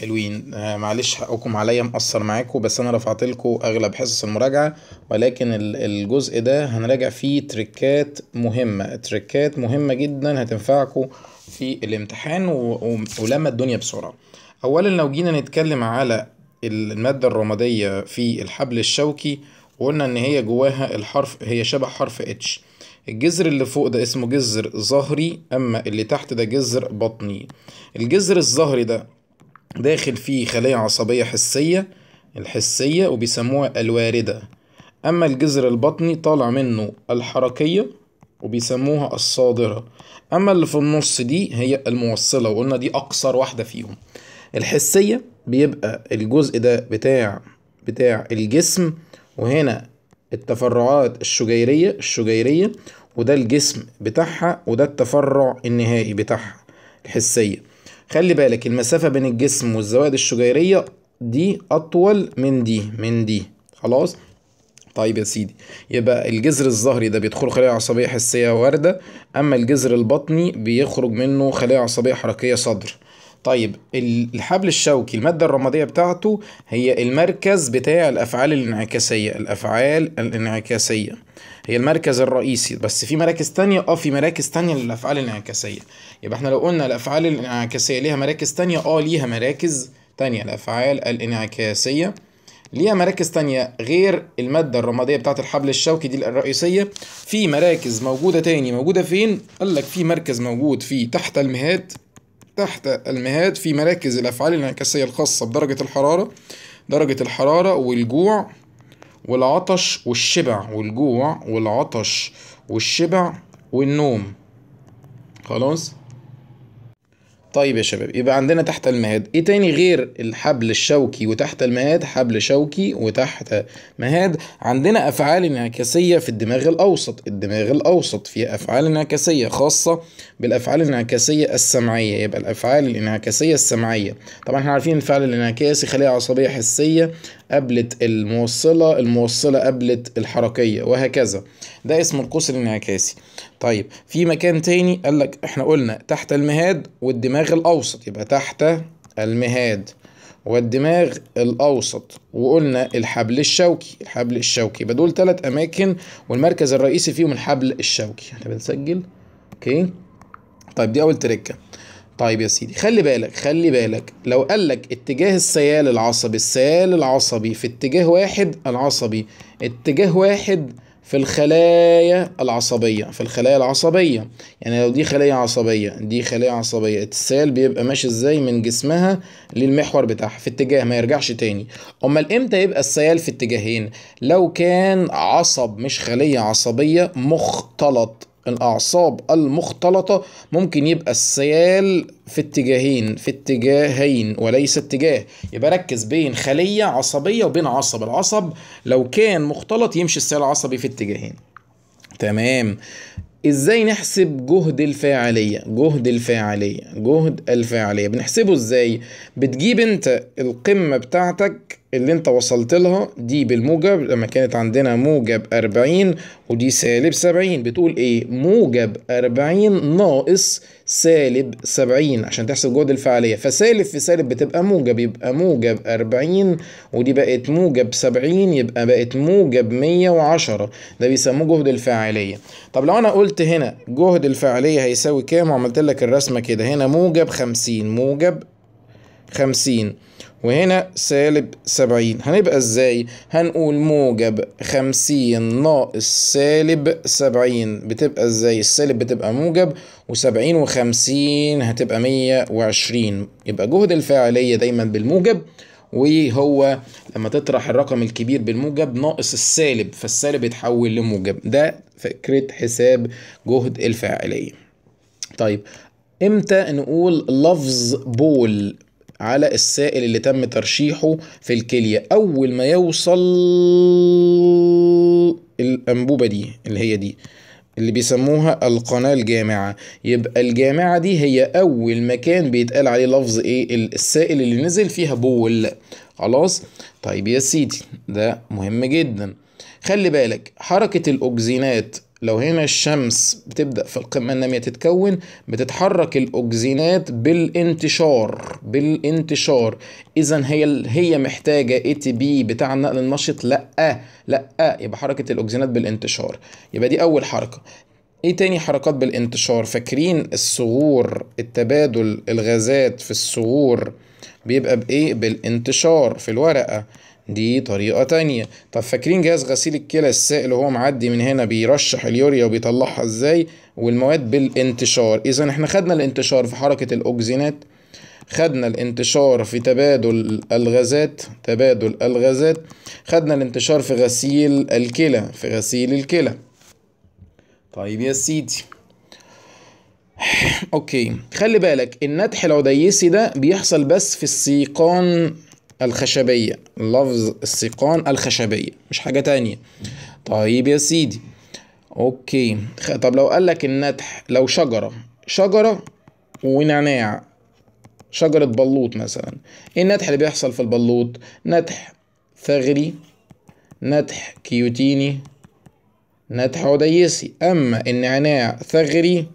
حلوين آه، معلش حقكم عليا مقصر معاكم بس انا رفعت لكم اغلب حصص المراجعه ولكن الجزء ده هنراجع فيه تريكات مهمه تريكات مهمه جدا هتنفعكم في الامتحان ولما الدنيا بسرعه اولا لو جينا نتكلم على الماده الرماديه في الحبل الشوكي وقلنا ان هي جواها الحرف هي شبه حرف اتش الجذر اللي فوق ده اسمه جذر ظهري اما اللي تحت ده جذر بطني الجذر الظهري ده داخل فيه خلايا عصبية حسية الحسية وبيسموها الواردة أما الجذر البطني طالع منه الحركية وبيسموها الصادرة أما اللي في النص دي هي الموصلة وقلنا دي أقصر واحدة فيهم الحسية بيبقى الجزء ده بتاع بتاع الجسم وهنا التفرعات الشجيرية الشجيرية وده الجسم بتاعها وده التفرع النهائي بتاعها الحسية خلي بالك المسافة بين الجسم والزوائد الشجيرية دي أطول من دي من دي خلاص طيب يا سيدي يبقى الجذر الظهري ده بيدخله خلايا عصبية حسية وردة أما الجذر البطني بيخرج منه خلايا عصبية حركية صدر طيب الحبل الشوكي المادة الرمادية بتاعته هي المركز بتاع الأفعال الانعكاسية الأفعال الانعكاسية هي المركز الرئيسي بس في مراكز تانية اه في مراكز تانية للأفعال الانعكاسية يبقى احنا لو قلنا الأفعال الانعكاسية ليها مراكز تانية اه ليها مراكز تانية الأفعال الانعكاسية ليها مراكز تانية غير المادة الرمادية بتاعت الحبل الشوكي دي الرئيسية في مراكز موجودة تاني موجودة فين؟ قال لك في مركز موجود في تحت المهاد تحت المهاد في مراكز الأفعال الانعكاسية الخاصة بدرجة الحرارة درجة الحرارة والجوع والعطش والشبع والجوع والعطش والشبع والنوم خلاص طيب يا شباب يبقى عندنا تحت المهاد ايه تاني غير الحبل الشوكي وتحت المهاد حبل شوكي وتحت مهاد عندنا افعال انعكاسيه في الدماغ الاوسط الدماغ الاوسط فيها افعال انعكاسيه خاصه بالافعال الانعكاسيه السمعيه يبقى الافعال الانعكاسيه السمعيه طبعا احنا عارفين الفعل الانعكاسي خليه عصبيه حسيه قبلت الموصله الموصله قبلت الحركيه وهكذا ده اسمه القوس الانعكاسي طيب في مكان تاني قال لك احنا قلنا تحت المهاد والدماغ الاوسط يبقى تحت المهاد والدماغ الاوسط وقلنا الحبل الشوكي الحبل الشوكي يبقى دول تلات اماكن والمركز الرئيسي فيهم الحبل الشوكي احنا بنسجل اوكي طيب دي اول تركه طيب يا سيدي خلي بالك خلي بالك لو قال لك اتجاه السيال العصبي السيال العصبي في اتجاه واحد العصبي اتجاه واحد في الخلايا العصبية في الخلايا العصبية يعني لو دي خلية عصبية دي خلية عصبية السيل بيبقى ماشي ازاي من جسمها للمحور بتاعها في اتجاه ما يرجعش تاني امال امتى يبقى السيال في اتجاهين لو كان عصب مش خلية عصبية مختلط الأعصاب المختلطة ممكن يبقى السيال في اتجاهين في اتجاهين وليس اتجاه يبقى ركز بين خلية عصبية وبين عصب العصب لو كان مختلط يمشي السيال العصبي في اتجاهين تمام ازاي نحسب جهد الفاعلية جهد الفاعلية جهد الفاعلية بنحسبه ازاي بتجيب انت القمة بتاعتك اللي انت وصلت لها دي بالموجب لما كانت عندنا موجب 40 ودي سالب 70 بتقول ايه موجب 40 ناقص سالب 70 عشان تحسب جهد الفعالية فسالب في سالب بتبقى موجب يبقى موجب 40 ودي بقت موجب 70 يبقى بقت موجب 110 ده بيسموه جهد الفعالية طب لو انا قلت هنا جهد الفعالية هيساوي كام وعملت لك الرسمة كده هنا موجب 50 موجب 50 وهنا سالب سبعين هنبقى ازاي هنقول موجب خمسين ناقص سالب سبعين بتبقى ازاي السالب بتبقى موجب وسبعين وخمسين هتبقى مية وعشرين يبقى جهد الفاعلية دايما بالموجب وهو لما تطرح الرقم الكبير بالموجب ناقص السالب فالسالب يتحول لموجب ده فكرة حساب جهد الفاعلية طيب امتى نقول لفظ بول على السائل اللي تم ترشيحه في الكلية أول ما يوصل الأنبوبة دي اللي هي دي اللي بيسموها القناة الجامعة يبقى الجامعة دي هي أول مكان بيتقال عليه لفظ إيه السائل اللي نزل فيها بول خلاص طيب يا سيدي ده مهم جدا خلي بالك حركة الاوكسينات لو هنا الشمس بتبدأ في القمة النامية تتكون بتتحرك الأكسجينات بالانتشار بالانتشار إذا هي هي محتاجة اي تي بي بتاع النقل النشط لأ لأ يبقى حركة الأكسجينات بالانتشار يبقى دي أول حركة ايه تاني حركات بالانتشار فاكرين الصغور التبادل الغازات في الصغور بيبقى بايه بالانتشار في الورقة دي طريقة تانية طب فاكرين جهاز غسيل الكلى السائل وهو معدي من هنا بيرشح اليوريا وبيطلعها ازاي والمواد بالانتشار اذا احنا خدنا الانتشار في حركة الاوكسينات خدنا الانتشار في تبادل الغازات تبادل الغازات خدنا الانتشار في غسيل الكلى في غسيل الكلى طيب يا سيدي اوكي خلي بالك النتح العديسي ده بيحصل بس في السيقان الخشبية لفظ السيقان الخشبية مش حاجة تانية طيب يا سيدي اوكي طب لو قال لك النتح لو شجرة شجرة ونعناع شجرة بلوط مثلا ايه النتح اللي بيحصل في البلوط نتح ثغري نتح كيوتيني نتح عديسي اما النعناع ثغري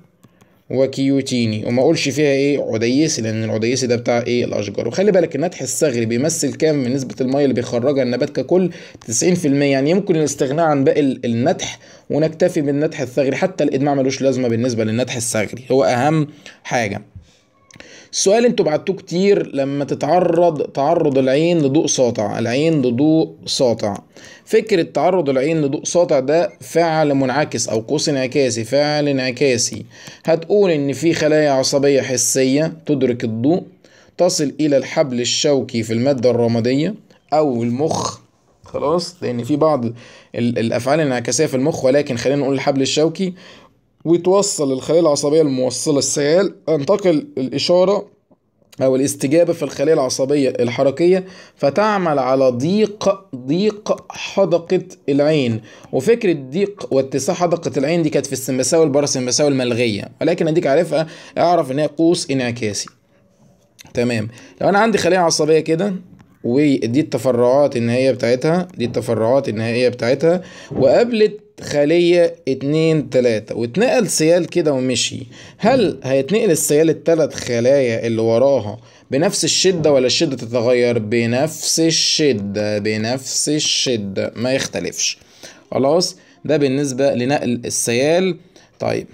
وكيوتيني وما اقولش فيها ايه عديسي لان العديسي ده بتاع ايه الاشجار وخلي بالك النتح الصغري بيمثل كام من نسبه الميه اللي بيخرجها النبات ككل 90% يعني يمكن الاستغناء عن باقي النتح ونكتفي بالنتح الثغري حتى الادماع ملوش لازمه بالنسبه للنتح الثغري هو اهم حاجه السؤال انتوا بعتوه كتير لما تتعرض تعرض العين لضوء ساطع العين لضوء ساطع فكرة تعرض العين لضوء ساطع ده فعل منعكس او قوس انعكاسي فعل انعكاسي هتقول ان في خلايا عصبية حسية تدرك الضوء تصل الى الحبل الشوكي في المادة الرمادية او المخ خلاص لان في بعض الافعال الانعكاسيه في المخ ولكن خلينا نقول الحبل الشوكي وتوصل الخلية العصبية الموصلة السيال انتقل الإشارة أو الاستجابة في الخلية العصبية الحركية فتعمل على ضيق ضيق حدقة العين وفكرة ضيق واتساع حدقة العين دي كانت في السمساوي الباراسمبساوي الملغية ولكن أديك عارفها أعرف إن هي قوس انعكاسي تمام لو أنا عندي خلية عصبية كده ودي التفرعات النهائية بتاعتها دي التفرعات النهائية بتاعتها وقابلت خلية اتنين تلاتة واتنقل سيال كده ومشي هل هيتنقل السيال التلات خلايا اللي وراها بنفس الشدة ولا الشدة تتغير بنفس الشدة بنفس الشدة ما يختلفش خلاص ده بالنسبة لنقل السيال طيب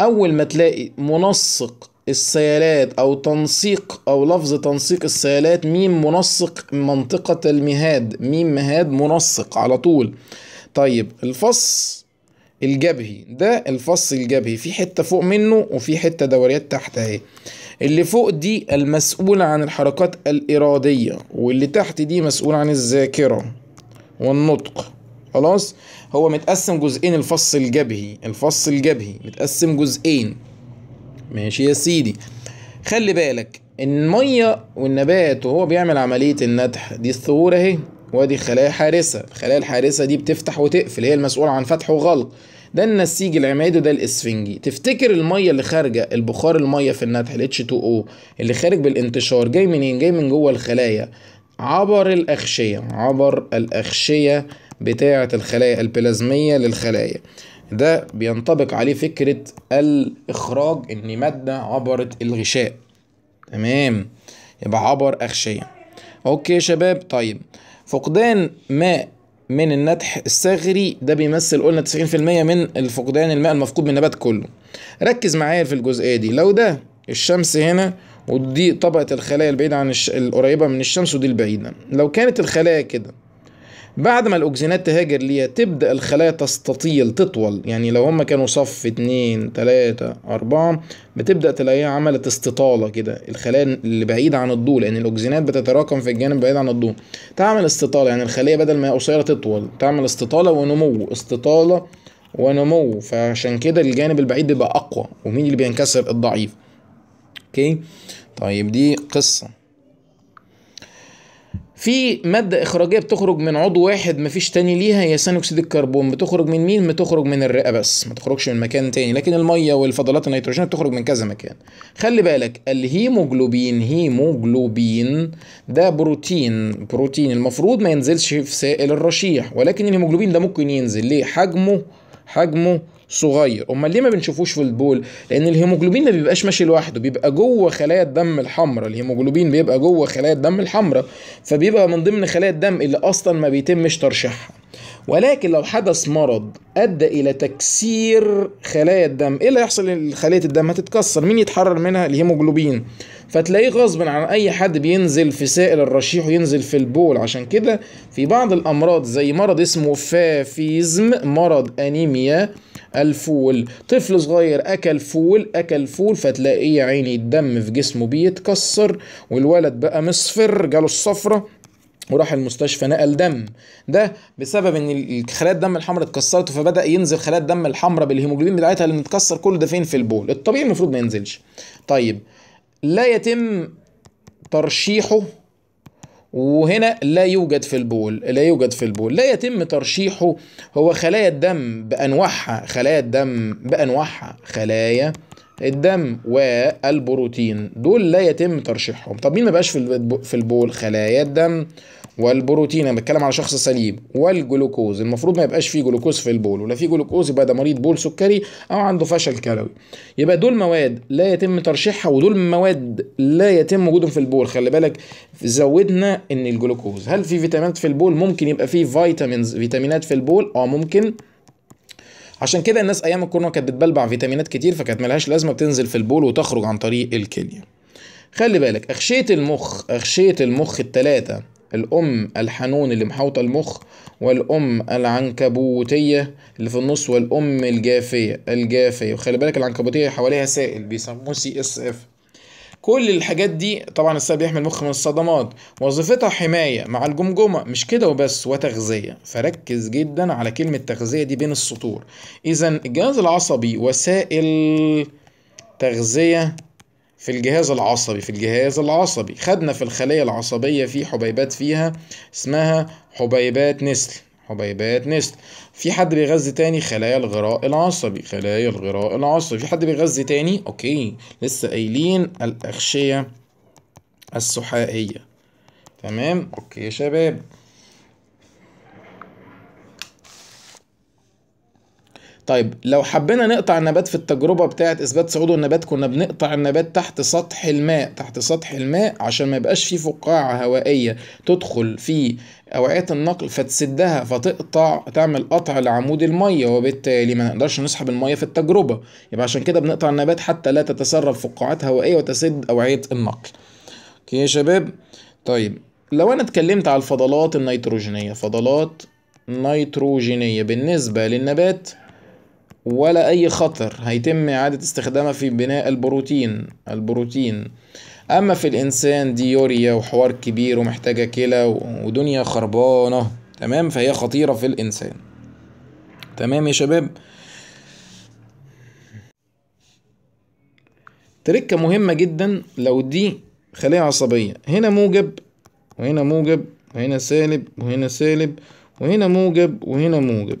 أول ما تلاقي منسق السيالات أو تنسيق أو لفظ تنسيق السيالات ميم منسق منطقة المهاد ميم مهاد منسق على طول طيب الفص الجبهي ده الفص الجبهي في حتة فوق منه وفي حتة دوريات تحت اهي اللي فوق دي المسؤولة عن الحركات الإرادية واللي تحت دي مسؤولة عن الذاكرة والنطق خلاص هو متقسم جزئين الفص الجبهي الفص الجبهي متقسم جزئين ماشي يا سيدي خلي بالك المية والنبات وهو بيعمل عملية النتح دي الثغور اهي وادي الخلايا حارسه الخلايا الحارسة دي بتفتح وتقفل هي المسؤولة عن فتح وغلق ده النسيج العمادي وده الاسفنجي تفتكر الميه اللي خارجه البخار الميه في النتح ال H2O اللي خارج بالانتشار جاي منين جاي من جوه الخلايا عبر الاغشيه عبر الاغشيه بتاعه الخلايا البلازميه للخلايا ده بينطبق عليه فكره الاخراج ان ماده عبرت الغشاء تمام يبقى عبر اغشيه اوكي يا شباب طيب فقدان ماء من النتح الصغري ده بيمثل قلنا 90% من الفقدان الماء المفقود من النبات كله ركز معايا في الجزئيه دي لو ده الشمس هنا ودي طبقه الخلايا البعيده عن الش... القريبه من الشمس ودي البعيده لو كانت الخلايا كده بعد ما الاوكسينات تهاجر ليها تبدا الخلايا تستطيل تطول يعني لو هم كانوا صف اتنين تلاتة أربعة بتبدا تلاقيها عملت استطاله كده الخلايا اللي بعيده عن الضوء لان الاوكسينات بتتراكم في الجانب بعيد عن الضوء تعمل استطاله يعني الخليه بدل ما هي قصيره تطول تعمل استطاله ونمو استطاله ونمو فعشان كده الجانب البعيد بيبقى اقوى ومين اللي بينكسر الضعيف اوكي طيب دي قصه في مادة إخراجية بتخرج من عضو واحد مفيش تاني ليها هي ثاني أكسيد الكربون بتخرج من مين؟ بتخرج من الرئة بس ما تخرجش من مكان تاني لكن المية والفضلات النيتروجينية بتخرج من كذا مكان خلي بالك الهيموجلوبين هيموجلوبين ده بروتين بروتين المفروض ما ينزلش في سائل الرشيح ولكن الهيموجلوبين ده ممكن ينزل ليه؟ حجمه حجمه صغير امال ليه ما بنشوفوش في البول لان الهيموجلوبين ما بيبقاش ماشي لوحده بيبقى جوه خلايا الدم الحمراء الهيموجلوبين بيبقى جوه خلايا الدم الحمراء فبيبقى من ضمن خلايا الدم اللي اصلا ما بيتمش ترشيحها ولكن لو حدث مرض ادى الى تكسير خلايا الدم ايه اللي هيحصل خليه الدم هتتكسر مين يتحرر منها الهيموجلوبين فتلاقيه غصب عن اي حد بينزل في سائل الرشيح وينزل في البول عشان كده في بعض الامراض زي مرض اسمه فافيزم مرض انيميا الفول طفل صغير اكل فول اكل فول فتلاقيه يا عيني الدم في جسمه بيتكسر والولد بقى مصفر جاله الصفره وراح المستشفى نقل دم ده بسبب ان الخلايا الدم الحمراء اتكسرت فبدا ينزل خلايا الدم الحمراء بالهيموجلوبين بتاعتها اللي متكسر كل ده فين في البول الطبيعي المفروض ما ينزلش طيب لا يتم ترشيحه وهنا لا يوجد في البول لا يوجد في البول لا يتم ترشيحه هو خلايا الدم بأنواعها خلايا الدم بأنواعها خلايا الدم والبروتين دول لا يتم ترشيحهم طب مين ما بقاش في البول خلايا الدم والبروتين انا بتكلم على شخص سليم والجلوكوز المفروض ما يبقاش فيه جلوكوز في البول ولا فيه جلوكوز يبقى ده مريض بول سكري او عنده فشل كلوي يبقى دول مواد لا يتم ترشيحها ودول مواد لا يتم وجودهم في البول خلي بالك زودنا ان الجلوكوز هل في فيتامينات في البول ممكن يبقى فيه فيتامينز فيتامينات في البول اه ممكن عشان كده الناس ايام الكورونا كانت بتبلبع فيتامينات كتير فكانت ملهاش لازمه بتنزل في البول وتخرج عن طريق الكليه خلي بالك أغشية المخ أغشية المخ التلاتة الأم الحنون اللي محاوطة المخ والأم العنكبوتية اللي في النص والأم الجافية الجافية وخلي بالك العنكبوتية حواليها سائل بيسموه سي اس اف كل الحاجات دي طبعا السائل بيحمي المخ من الصدمات وظيفتها حماية مع الجمجمة مش كده وبس وتغذية فركز جدا على كلمة تغذية دي بين السطور إذا الجهاز العصبي وسائل تغذية في الجهاز العصبي في الجهاز العصبي خدنا في الخلية العصبية في حبيبات فيها اسمها حبيبات نسل حبيبات نسل في حد بيغذي تاني خلايا الغراء العصبي خلايا الغراء العصبي في حد بيغذي تاني اوكي لسه قايلين الأغشية السحائية تمام اوكي يا شباب طيب لو حبينا نقطع النبات في التجربة بتاعة إثبات صعوده النبات كنا بنقطع النبات تحت سطح الماء تحت سطح الماء عشان ما يبقاش فيه فقاعة هوائية تدخل في أوعية النقل فتسدها فتقطع تعمل قطع لعمود المية وبالتالي ما نقدرش نسحب المية في التجربة يبقى عشان كده بنقطع النبات حتى لا تتسرب فقاعات هوائية وتسد أوعية النقل أوكي يا شباب طيب لو أنا اتكلمت على الفضلات النيتروجينية فضلات نيتروجينية بالنسبة للنبات ولا أي خطر هيتم إعادة استخدامها في بناء البروتين البروتين أما في الإنسان دي يوريا وحوار كبير ومحتاجة كلى ودنيا خربانة تمام فهي خطيرة في الإنسان تمام يا شباب تركة مهمة جدا لو دي خلية عصبية هنا موجب وهنا موجب وهنا سالب وهنا سالب وهنا موجب وهنا موجب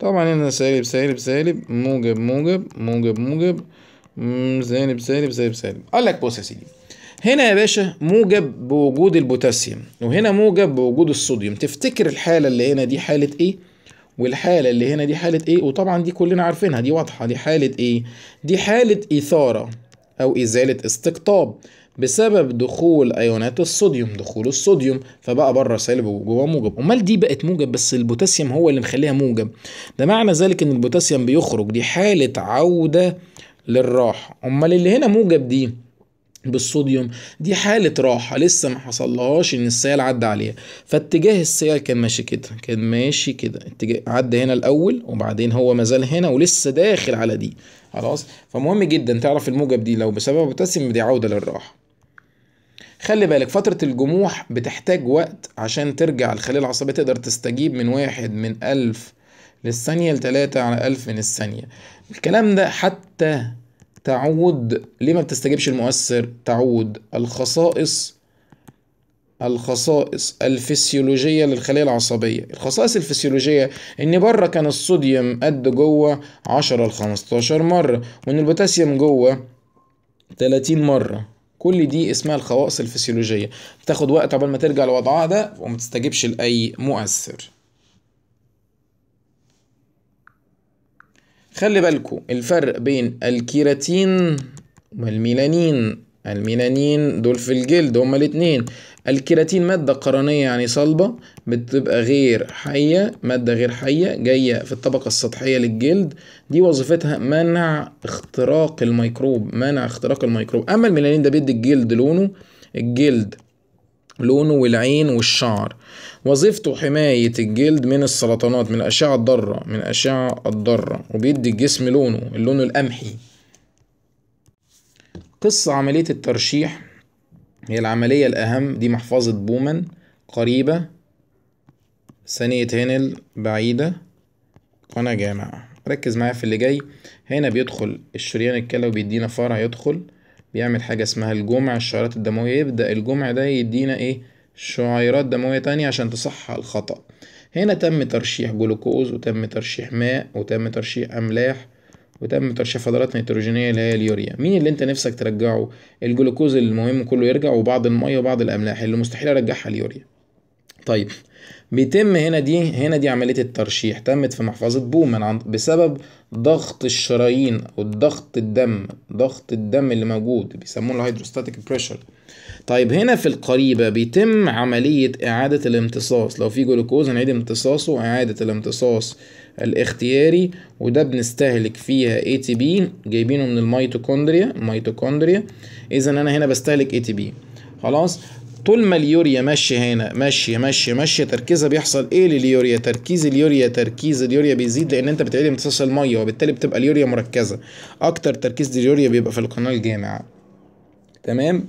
طبعا هنا سالب سالب سالب موجب موجب موجب موجب سالب سالب سالب سالب قال لك بص يا سيدي هنا يا باشا موجب بوجود البوتاسيوم وهنا موجب بوجود الصوديوم تفتكر الحاله اللي هنا دي حاله ايه والحاله اللي هنا دي حاله ايه وطبعا دي كلنا عارفينها دي واضحه دي حاله ايه دي حاله اثاره او ازاله استقطاب بسبب دخول ايونات الصوديوم دخول الصوديوم فبقى بره سالب وجوه موجب امال دي بقت موجب بس البوتاسيوم هو اللي مخليها موجب ده معنى ذلك ان البوتاسيوم بيخرج دي حاله عوده للراحه امال اللي هنا موجب دي بالصوديوم دي حالة راحة لسه ما حصلهاش ان السيال عدى عليها فاتجاه السيال كان ماشي كده كان ماشي كده اتجاه عدى هنا الاول وبعدين هو مازال هنا ولسه داخل على دي خلاص فمهم جدا تعرف الموجب دي لو بسبب بوتاسيوم دي عودة للراحة خلي بالك فترة الجموح بتحتاج وقت عشان ترجع الخلية العصبية تقدر تستجيب من واحد من ألف للثانية لتلاتة على ألف من الثانية الكلام ده حتى تعود ليه ما بتستجيبش المؤثر تعود الخصائص الخصائص الفسيولوجية للخلية العصبية الخصائص الفسيولوجية ان بره كان الصوديوم قد جوه عشرة لخمستاشر مرة وان البوتاسيوم جوه تلاتين مرة كل دي اسمها الخواص الفسيولوجيه بتاخد وقت عبال ما ترجع لوضعها ده وما تستجبش لاي مؤثر خلي بالكو الفرق بين الكيراتين والميلانين الميلانين دول في الجلد هما الاتنين الكيراتين مادة قرنية يعني صلبة بتبقى غير حية مادة غير حية جاية في الطبقة السطحية للجلد دي وظيفتها منع اختراق الميكروب منع اختراق الميكروب أما الميلانين ده بيدي الجلد لونه الجلد لونه والعين والشعر وظيفته حماية الجلد من السرطانات من الأشعة الضارة من الأشعة الضارة وبيدي الجسم لونه اللون القمحي قصة عملية الترشيح هي العملية الأهم دي محفظة بومان قريبة ثانية هنل بعيدة وأنا جامع ركز معايا في اللي جاي هنا بيدخل الشريان الكلى وبيدينا فرع يدخل بيعمل حاجة اسمها الجمع الشعيرات الدموية يبدأ الجمع ده يدينا ايه شعيرات دموية تانية عشان تصحح الخطأ هنا تم ترشيح جلوكوز وتم ترشيح ماء وتم ترشيح أملاح وتم ترشيح فضلات نيتروجينية اللي هي اليوريا مين اللي انت نفسك ترجعه الجلوكوز المهم كله يرجع وبعض المية وبعض الأملاح اللي مستحيل أرجعها اليوريا طيب بيتم هنا دي هنا دي عملية الترشيح تمت في محفظة بومان بسبب ضغط الشرايين أو ضغط الدم ضغط الدم اللي موجود بيسموه الهيدروستاتيك بريشر طيب هنا في القريبة بيتم عملية إعادة الامتصاص لو في جلوكوز هنعيد امتصاصه وإعادة الامتصاص الاختياري وده بنستهلك فيها اي تي بي جايبينه من الميتوكوندريا الميتوكوندريا إذا أنا هنا بستهلك اي تي بي خلاص طول ما اليوريا ماشيه هنا ماشيه ماشيه ماشيه تركيزها بيحصل ايه لليوريا تركيز اليوريا تركيز اليوريا بيزيد لان انت بتعيد امتصاص الميه وبالتالي بتبقى اليوريا مركزه اكتر تركيز لليوريا بيبقى في القناه الجامعه تمام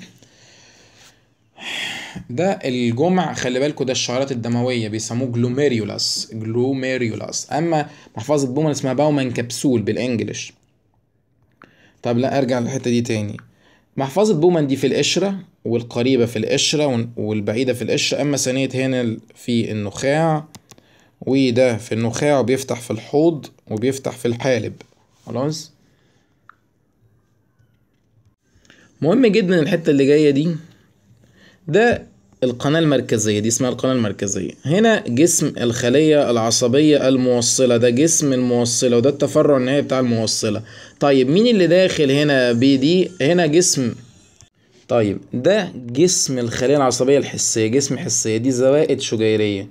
ده الجمع خلي بالكوا ده الشعيرات الدمويه بيسموه جلوميريولاس جلوميريولاس اما محفظه بومان اسمها باومان كبسول بالانجلش طب لا ارجع للحته دي تاني محفظة بومان دي في القشرة والقريبة في القشرة والبعيدة في القشرة أما ثانية هنا في النخاع وده في النخاع وبيفتح في الحوض وبيفتح في الحالب خلاص مهم جدا الحتة اللي جاية دي ده القناة المركزية دي اسمها القناة المركزية هنا جسم الخلية العصبية الموصلة ده جسم الموصلة وده التفرع النهائي بتاع الموصلة طيب مين اللي داخل هنا بي دي هنا جسم طيب ده جسم الخلية العصبية الحسية جسم حسية دي زوائد شجيرية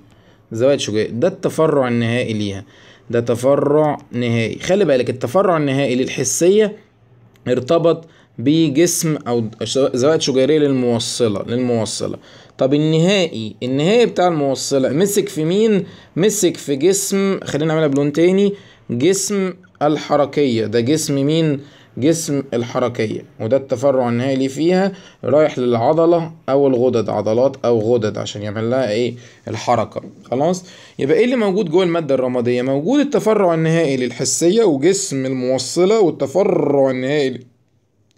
زوائد شجيرية ده التفرع النهائي ليها ده تفرع نهائي خلي بالك التفرع النهائي للحسية ارتبط بجسم او زوائد شجيرية للموصلة للموصلة طب النهائي النهائي بتاع الموصلة مسك في مين مسك في جسم خلينا نعملها بلون تاني جسم الحركية ده جسم مين جسم الحركية وده التفرع النهائي اللي فيها رايح للعضلة أو الغدد عضلات أو غدد عشان يعمل لها إيه الحركة خلاص يبقى إيه اللي موجود جوه المادة الرمادية موجود التفرع النهائي للحسية وجسم الموصلة والتفرع النهائي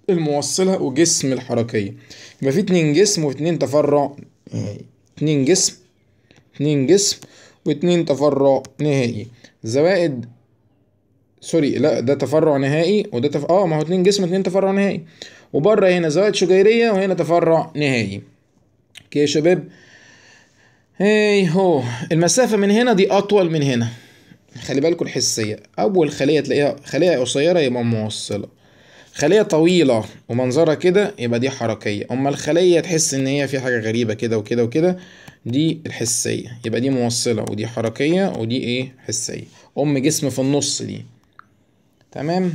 الموصلة وجسم الحركية يبقى في اتنين جسم واتنين تفرع نهائي اتنين جسم اتنين جسم واتنين تفرع نهائي زوائد سوري لا ده تفرع نهائي وده تف... اه ما هو اتنين جسم اتنين تفرع نهائي وبره هنا زوائد شجيرية وهنا تفرع نهائي اوكي يا شباب هاي هو المسافة من هنا دي أطول من هنا خلي بالكوا الحسية أول خلية تلاقيها خلية قصيرة يبقى موصلة خلية طويلة ومنظرها كده يبقى دي حركية أما الخلية تحس إن هي في حاجة غريبة كده وكده وكده دي الحسية يبقى دي موصلة ودي حركية ودي إيه حسية أم جسم في النص دي تمام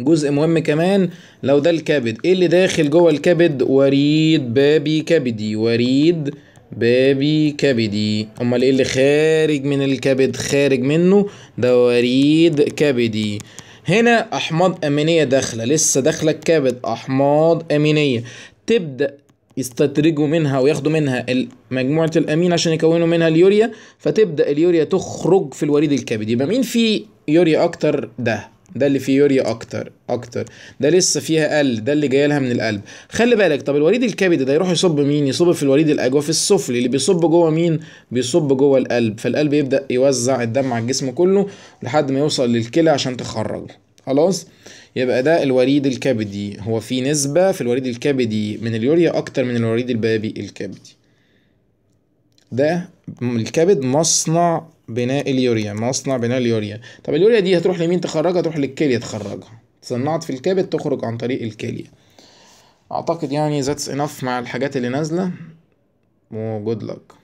جزء مهم كمان لو ده الكبد ايه اللي داخل جوه الكبد وريد بابي كبدي وريد بابي كبدي امال ايه اللي خارج من الكبد خارج منه ده وريد كبدي هنا احماض امينيه داخله لسه داخله الكبد احماض امينيه تبدا يستدرجوا منها وياخدوا منها مجموعه الامين عشان يكونوا منها اليوريا فتبدا اليوريا تخرج في الوريد الكبدي يبقى مين في يوريا اكتر ده ده اللي فيه يوريا اكتر اكتر ده لسه فيها قل ده اللي جاي لها من القلب خلي بالك طب الوريد الكبدي ده يروح يصب مين يصب في الوريد الاجوف السفلي اللي بيصب جوه مين بيصب جوه القلب فالقلب يبدا يوزع الدم على الجسم كله لحد ما يوصل للكلى عشان تخرج خلاص يبقى ده الوريد الكبدي هو في نسبة في الوريد الكبدي من اليوريا أكتر من الوريد البابي الكبدي ده الكبد مصنع بناء اليوريا مصنع بناء اليوريا طب اليوريا دي هتروح لمين تخرجها تروح للكلية تخرجها صنعت في الكبد تخرج عن طريق الكلية اعتقد يعني ذاتس انف مع الحاجات اللي نازلة وجود لك